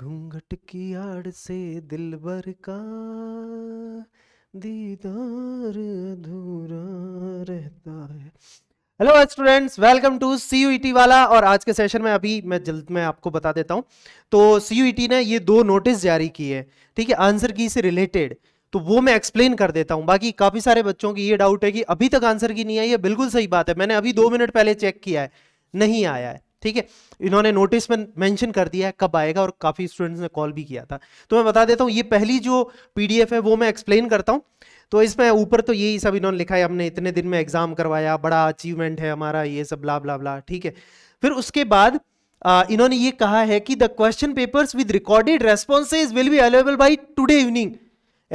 घूंघट की आड़ से दिल भर का दीदार अधूरा रहता है hello students welcome to C वाला और आज के सेशन में अभी मैं जल्द में आपको बता देता हूं तो सी e ने ये दो नोटिस जारी किए ठीक है आंसर की से रिलेटेड तो वो मैं एक्सप्लेन कर देता हूँ बाकी काफी सारे बच्चों की ये डाउट है कि अभी तक आंसर की नहीं आई है बिल्कुल सही बात है मैंने अभी दो मिनट पहले चेक किया है नहीं आया है ठीक है इन्होंने नोटिस में मेंशन कर दिया है कब आएगा और काफ़ी स्टूडेंट्स ने कॉल भी किया था तो मैं बता देता हूँ ये पहली जो पीडीएफ है वो मैं एक्सप्लेन करता हूँ तो इसमें ऊपर तो यही सब इन्होंने लिखा है हमने इतने दिन में एग्ज़ाम करवाया बड़ा अचीवमेंट है हमारा ये सब ला बला बला ठीक है फिर उसके बाद आ, इन्होंने ये कहा है कि the question paper with recorded responses will be available by today evening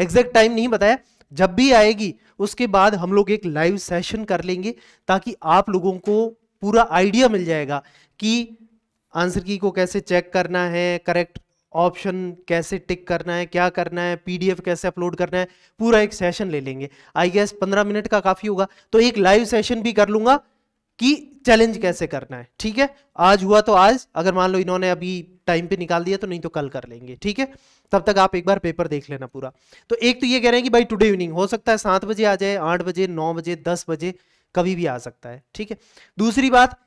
exact time नहीं बताया जब भी आएगी उसके बाद हम लोग एक लाइव सेशन कर लेंगे ताकि आप लोगों को पूरा आइडिया मिल जाएगा कि आंसर की को कैसे चेक करना है करेक्ट ऑप्शन कैसे टिक करना है क्या करना है पीडीएफ कैसे अपलोड करना है पूरा एक सेशन ले लेंगे आई गेस पंद्रह मिनट का काफ़ी होगा तो एक लाइव सेशन भी कर लूंगा कि चैलेंज कैसे करना है ठीक है आज हुआ तो आज अगर मान लो इन्होंने अभी टाइम पे निकाल दिया तो नहीं तो कल कर लेंगे ठीक है तब तक आप एक बार पेपर देख लेना पूरा तो एक तो ये कह रहे हैं कि भाई टुडे इवनिंग हो सकता है सात बजे आ जाए आठ बजे नौ बजे दस बजे कभी भी आ सकता है ठीक है दूसरी बात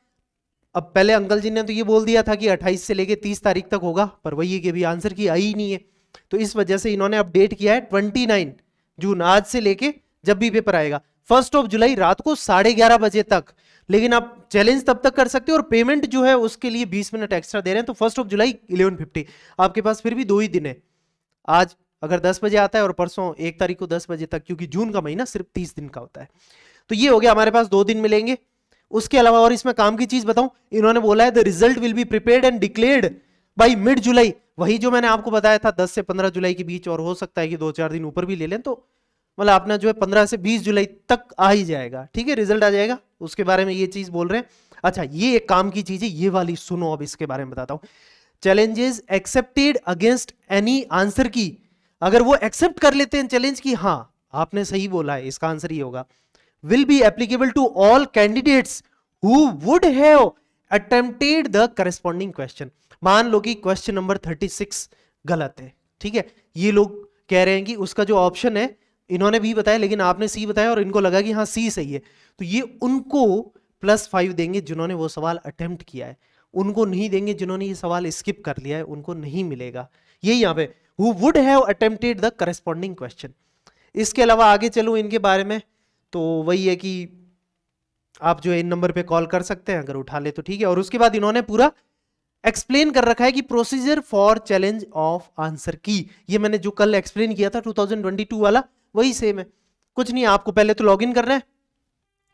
अब पहले अंकल जी ने तो ये बोल दिया था कि 28 से लेके 30 तारीख तक होगा पर वही के भी आंसर की आई नहीं है तो इस वजह से इन्होंने अपडेट किया है 29 जून आज से लेके जब भी पेपर आएगा फर्स्ट ऑफ जुलाई रात को साढ़े ग्यारह बजे तक लेकिन आप चैलेंज तब तक कर सकते हो और पेमेंट जो है उसके लिए 20 मिनट एक्स्ट्रा दे रहे हैं तो फर्स्ट ऑफ जुलाई इलेवन आपके पास फिर भी दो ही दिन है आज अगर दस बजे आता है और परसों एक तारीख को दस बजे तक क्योंकि जून का महीना सिर्फ तीस दिन का होता है तो ये हो गया हमारे पास दो दिन मिलेंगे उसके अलावा और इसमें काम की चीज बताऊं इन्होंने बोला है the result will be prepared and declared by mid July वही जो मैंने आपको बताया था दस से पंद्रह जुलाई के बीच और हो सकता है कि दो चार दिन ऊपर भी ले लें तो मतलब अपना जो है पंद्रह से बीस जुलाई तक आ ही जाएगा ठीक है रिजल्ट आ जाएगा उसके बारे में ये चीज बोल रहे हैं अच्छा ये एक काम की चीज है ये वाली सुनो अब इसके बारे में बताता हूँ challenges accepted against any answer key अगर वो एक्सेप्ट कर लेते हैं चैलेंज की हाँ आपने सही बोला है इसका आंसर ये होगा will be applicable to all candidates who would have attempted the corresponding question मान लो कि क्वेश्चन नंबर 36 गलत है ठीक है ये लोग कह रहे हैं कि उसका जो ऑप्शन है इन्होंने भी बताया लेकिन आपने सी बताया और इनको लगा कि हाँ सी सही है तो ये उनको प्लस फाइव देंगे जिन्होंने वो सवाल अटेम्प्ट किया है उनको नहीं देंगे जिन्होंने ये सवाल स्किप कर लिया है उनको नहीं मिलेगा ये यहाँ पे who would have attempted the corresponding question इसके अलावा आगे चलूँ इनके बारे में तो वही है कि आप जो है इन नंबर पे कॉल कर सकते हैं अगर उठा ले तो ठीक है और उसके बाद इन्होंने पूरा एक्सप्लेन कर रखा है कि procedure for challenge of answer key ये मैंने जो कल एक्सप्लेन किया था 2022 वाला वही सेम है कुछ नहीं आपको पहले तो लॉगिन करना है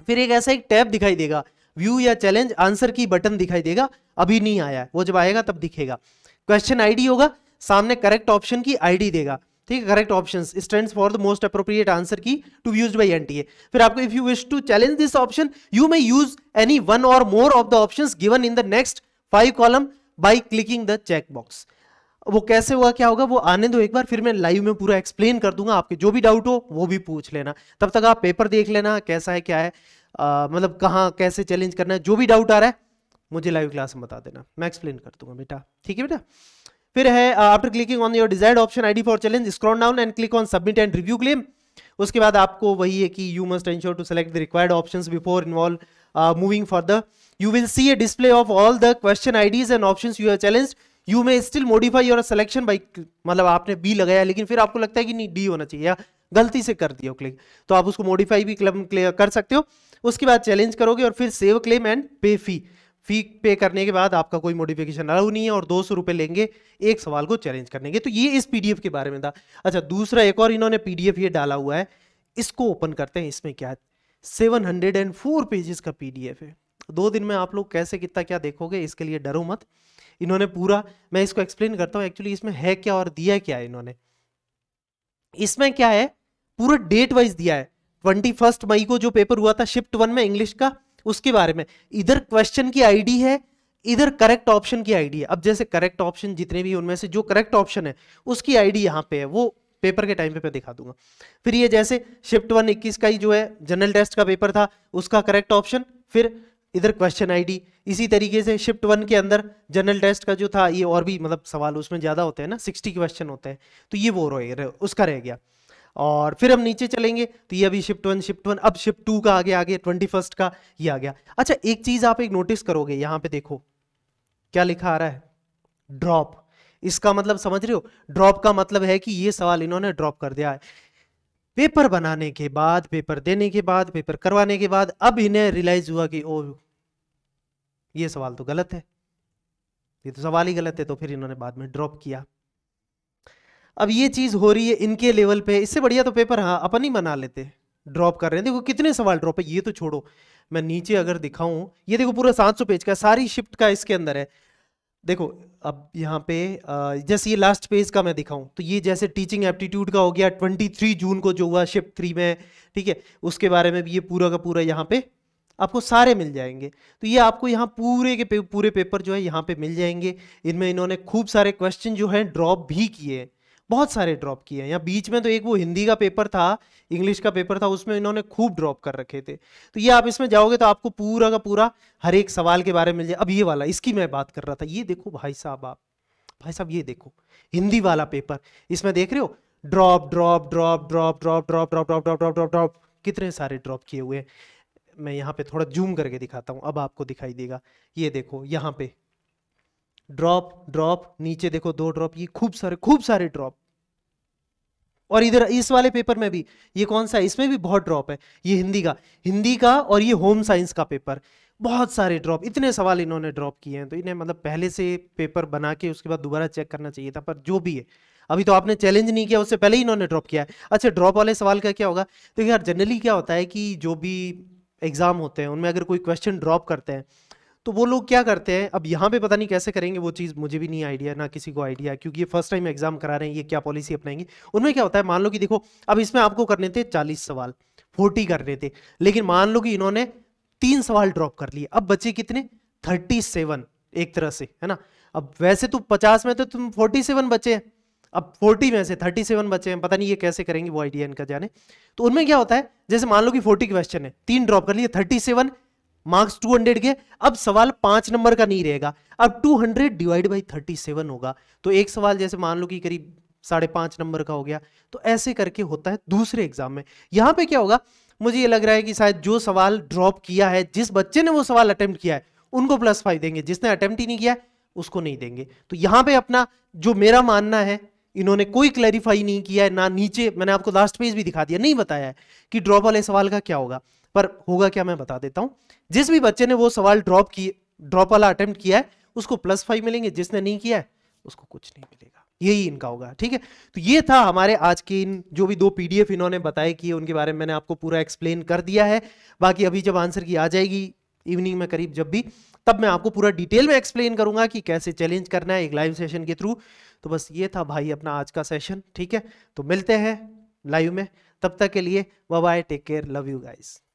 फिर एक ऐसा एक टैब दिखाई देगा व्यू या चैलेंज आंसर की बटन दिखाई देगा अभी नहीं आया है वो जब आएगा तब दिखेगा क्वेश्चन आईडी होगा सामने करेक्ट ऑप्शन की आईडी देगा ठीक है correct option stand for the most appropriate answer key to be use by N T A फिर आपको if you wish to challenge this option you may use any one or more of the option given in the next five column by clicking the check box वो कैसे हुआ क्या होगा वो आने दो एक बार फिर मैं लाइव में पूरा एक्सप्लेन कर दूंगा आपके जो भी डाउट हो वो भी पूछ लेना तब तक आप पेपर देख लेना कैसा है क्या है आ, मतलब कहाँ कैसे चैलेंज करना है जो भी डाउट आ रहा है मुझे लाइव क्लास में बता देना मैं एक्सप्लेन कर दूंगा बेटा ठीक है बेटा फिर है after clicking on your desired option ID for challenge scroll down and click on submit and review claim उसके बाद आपको वही है कि you must ensure to select the required option before involve moving for the you will see a display of all the question IDs and option you are challenge you may still modify your selection by मतलब आपने B लगाया लेकिन फिर आपको लगता है कि नहीं डी होना चाहिए या गलती से कर दिया क्लिक तो आप उसको मॉडिफाई भी क्लेम कर सकते हो उसके बाद चैलेंज करोगे और फिर सेव क्लेम एंड पे फी फी पे करने के बाद आपका कोई मॉडिफिकेशन अलाउ नहीं है और दो सौ लेंगे एक सवाल को चैलेंज करने के तो ये इस पीडीएफ के बारे में था अच्छा दूसरा एक और इन्होंने पीडीएफ ये डाला हुआ है इसको ओपन करते हैं इसमें क्या है seven hundred and four pages का पीडीएफ है दो दिन में आप लोग कैसे कितना क्या देखोगे इसके लिए डरो मत इन्होंने पूरा मैं इसको एक्सप्लेन करता हूँ एक्चुअली इसमें है क्या और दिया क्या है इन्होंने इसमें क्या है पूरा डेट वाइज दिया है ट्वेंटी फर्स्ट मई को जो पेपर हुआ था शिफ्ट वन में इंग्लिश का उसके बारे में इधर क्वेश्चन की आईडी है इधर करेक्ट ऑप्शन की आईडी है अब जैसे करेक्ट ऑप्शन जितने भी उनमें से जो करेक्ट ऑप्शन है उसकी आईडी यहाँ पे है वो पेपर के टाइम पे मैं दिखा दूंगा फिर ये जैसे शिफ्ट वन इक्कीस का ही जो है जनरल टेस्ट का पेपर था उसका करेक्ट ऑप्शन फिर इधर क्वेश्चन आईडी इसी तरीके से शिफ्ट वन के अंदर जनरल टेस्ट का जो था ये और भी मतलब सवाल उसमें ज़्यादा होते हैं ना सिक्सटी क्वेश्चन होते हैं तो ये वो रहे उसका रह गया और फिर हम नीचे चलेंगे तो ये अभी शिफ्ट वन शिफ्ट वन अब शिफ्ट टू का आगे आगे ट्वेंटी फर्स्ट का ये आ गया अच्छा एक चीज आप एक नोटिस करोगे यहां पे देखो क्या लिखा आ रहा है ड्रॉप इसका मतलब समझ रहे हो ड्रॉप का मतलब है कि ये सवाल इन्होंने ड्रॉप कर दिया है पेपर बनाने के बाद पेपर देने के बाद पेपर करवाने के बाद अब इन्हें रियलाइज हुआ कि ओ ये सवाल तो गलत है ये तो सवाल ही गलत है तो फिर इन्होंने बाद में ड्रॉप किया अब ये चीज़ हो रही है इनके लेवल पे इससे बढ़िया तो पेपर हाँ अपन ही बना लेते ड्रॉप कर रहे हैं देखो कितने सवाल ड्रॉप है ये तो छोड़ो मैं नीचे अगर दिखाऊं ये देखो पूरा सात सौ पेज का सारी शिफ्ट का इसके अंदर है देखो अब यहाँ पे जैसे ये लास्ट पेज का मैं दिखाऊं तो ये जैसे टीचिंग एप्टीट्यूड का हो गया 23 जून को जो हुआ शिफ्ट थ्री में ठीक है उसके बारे में भी ये पूरा का पूरा यहाँ पे आपको सारे मिल जाएंगे तो ये आपको यहाँ पूरे के पे, पूरे पेपर जो है यहाँ पे मिल जाएंगे इनमें इन्होंने खूब सारे क्वेश्चन जो है ड्रॉप भी किए हैं बहुत सारे ड्रॉप किए हैं या बीच में तो एक वो हिंदी का पेपर था इंग्लिश का पेपर था उसमें इन्होंने खूब ड्रॉप कर रखे थे तो ये आप इसमें जाओगे तो आपको पूरा का पूरा हर एक सवाल के बारे में मिल जाए अब ये वाला इसकी मैं बात कर रहा था ये देखो भाई साहब आप भाई साहब ये देखो हिंदी वाला पेपर इसमें देख रहे हो drop drop drop drop drop drop drop drop drop drop drop drop कितने सारे ड्रॉप किए हुए हैं मैं यहाँ पे थोड़ा जूम करके दिखाता हूँ अब आपको दिखाई देगा ये देखो यहाँ पे ड्रॉप ड्रॉप नीचे देखो दो ड्रॉप ये खूब सारे खूब सारे ड्रॉप और इधर इस वाले पेपर में भी ये कौन सा है इसमें भी बहुत ड्रॉप है ये हिंदी का हिंदी का और ये होम साइंस का पेपर बहुत सारे ड्रॉप इतने सवाल इन्होंने ड्रॉप किए हैं तो इन्हें मतलब पहले से पेपर बना के उसके बाद दोबारा चेक करना चाहिए था पर जो भी है अभी तो आपने चैलेंज नहीं किया उससे पहले ही इन्होंने ड्रॉप किया है अच्छा ड्रॉप वाले सवाल का क्या होगा तो यार जनरली क्या होता है कि जो भी एग्ज़ाम होते हैं उनमें अगर कोई क्वेश्चन ड्रॉप करते हैं तो वो लोग क्या करते हैं अब यहाँ पे पता नहीं कैसे करेंगे वो चीज़ मुझे भी नहीं आइडिया ना किसी को आइडिया क्योंकि ये फर्स्ट टाइम एग्जाम करा रहे हैं ये क्या पॉलिसी अपनाएंगे उनमें क्या होता है मान लो कि देखो अब इसमें आपको करने थे चालीस सवाल फोर्टी करने थे लेकिन मान लो कि इन्होंने तीन सवाल ड्रॉप कर लिए अब बचे कितने थर्टी एक तरह से है ना अब वैसे तो पचास में तो तुम फोर्टी सेवन बचे हैं अब 40 में से 37 बचे हैं पता नहीं ये कैसे करेंगे वो आइडिया इनका जाने तो उनमें क्या होता है जैसे मान लो कि 40 क्वेश्चन है तीन ड्रॉप कर लिए 37 मार्क्स 200 के अब सवाल पांच नंबर का नहीं रहेगा अब 200 डिवाइड बाई 37 होगा तो एक सवाल जैसे मान लो कि करीब साढ़े पांच नंबर का हो गया तो ऐसे करके होता है दूसरे एग्जाम में यहाँ पे क्या होगा मुझे ये लग रहा है कि शायद जो सवाल ड्रॉप किया है जिस बच्चे ने वो सवाल अटेम्प्ट किया है उनको प्लस फाइव देंगे जिसने अटेम्प्ट ही नहीं किया उसको नहीं देंगे तो यहाँ पे अपना जो मेरा मानना है इन्होंने कोई क्लैरिफाई नहीं किया है ना नीचे मैंने आपको लास्ट पेज भी दिखा दिया नहीं बताया है कि ड्रॉप वाले सवाल का क्या होगा पर होगा क्या मैं बता देता हूं जिस भी बच्चे ने वो सवाल ड्रॉप किए ड्रॉप वाला अटेम्प्ट किया है उसको प्लस फाइव मिलेंगे जिसने नहीं किया है उसको कुछ नहीं मिलेगा यही इनका होगा ठीक है तो ये था हमारे आज के इन जो भी दो पीडीएफ इन्होंने बताए कि उनके बारे में मैंने आपको पूरा एक्सप्लेन कर दिया है बाकी अभी जब आंसर की आ जाएगी इवनिंग में करीब जब भी तब मैं आपको पूरा डिटेल में एक्सप्लेन करूंगा कि कैसे चैलेंज करना है एक लाइव सेशन के थ्रू तो बस ये था भाई अपना आज का सेशन ठीक है तो मिलते हैं लाइव में तब तक के लिए bye take care love you guys